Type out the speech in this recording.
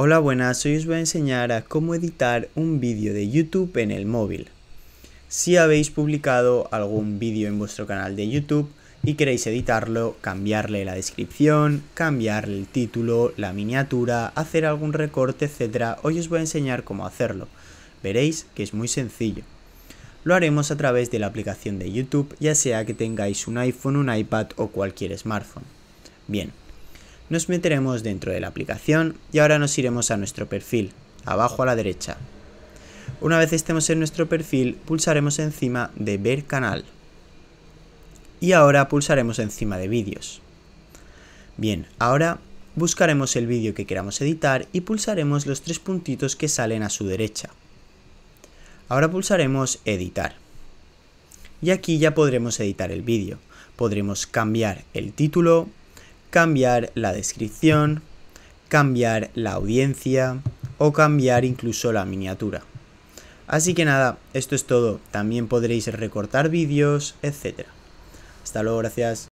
Hola buenas, hoy os voy a enseñar a cómo editar un vídeo de YouTube en el móvil. Si habéis publicado algún vídeo en vuestro canal de YouTube y queréis editarlo, cambiarle la descripción, cambiarle el título, la miniatura, hacer algún recorte, etcétera Hoy os voy a enseñar cómo hacerlo. Veréis que es muy sencillo. Lo haremos a través de la aplicación de YouTube, ya sea que tengáis un iPhone, un iPad o cualquier smartphone. Bien, nos meteremos dentro de la aplicación y ahora nos iremos a nuestro perfil, abajo a la derecha. Una vez estemos en nuestro perfil, pulsaremos encima de Ver canal. Y ahora pulsaremos encima de Vídeos. Bien, ahora buscaremos el vídeo que queramos editar y pulsaremos los tres puntitos que salen a su derecha. Ahora pulsaremos Editar. Y aquí ya podremos editar el vídeo. Podremos cambiar el título, cambiar la descripción, cambiar la audiencia o cambiar incluso la miniatura. Así que nada, esto es todo. También podréis recortar vídeos, etc. Hasta luego, gracias.